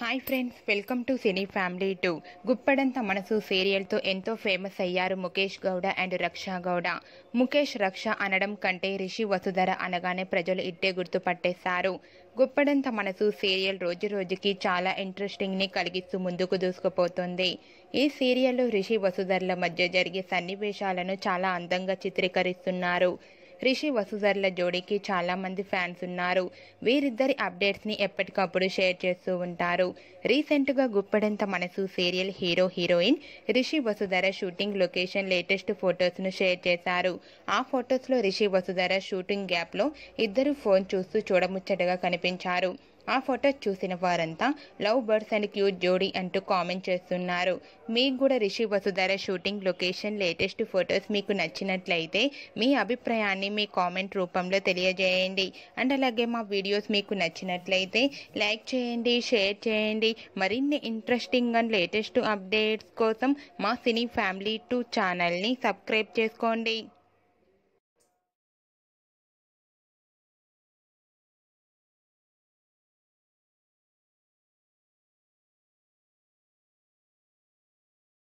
hi friends welcome to cine family two Guppedantha Manasu సీరియల్తో ఎంతో famous అయ్యారు ముఖేష్ గౌడ అండ్ రక్ష గౌడ ముఖేష్ రక్ష అనడం కంటే రిషి వసుధర అనగానే ప్రజలు ఇట్టే గుర్తుపట్టేశారు గుప్పడంత మనసు సీరియల్ రోజు రోజుకి చాలా ఇంట్రెస్టింగ్ని కలిగిస్తూ ముందుకు దూసుకుపోతుంది ఈ సీరియల్లో రిషి వసుధరల మధ్య జరిగే సన్నివేశాలను చాలా అందంగా చిత్రీకరిస్తున్నారు రిషి వసుధర్ల జోడీకి చాలామంది ఫ్యాన్స్ ఉన్నారు వీరిద్దరి అప్డేట్స్ని ఎప్పటికప్పుడు షేర్ చేస్తూ ఉంటారు రీసెంట్గా Guppedantha Manasu serial hero heroine Rishi Vasudhara shooting location latest ఫొటోస్ను షేర్ చేశారు ఆ ఫొటోస్లో రిషి వసుధర షూటింగ్ గ్యాప్లో ఇద్దరు ఫోన్ చూస్తూ చూడముచ్చటగా కనిపించారు ఆ ఫోటో చూసిన వారంతా లవ్ బర్డ్స్ అండ్ క్యూట్ జోడీ అంటూ కామెంట్ చేస్తున్నారు మీకు కూడా Rishi Vasudhara shooting location latest photos మీకు నచ్చినట్లయితే మీ అభిప్రాయాన్ని మీ కామెంట్ రూపంలో తెలియజేయండి అండ్ అలాగే మా వీడియోస్ మీకు నచ్చినట్లయితే లైక్ చేయండి షేర్ చేయండి మరిన్ని ఇంట్రెస్టింగ్ అండ్ లేటెస్ట్ అప్డేట్స్ కోసం మా సినీ ఫ్యామిలీ టూ ఛానల్ని సబ్స్క్రైబ్ చేసుకోండి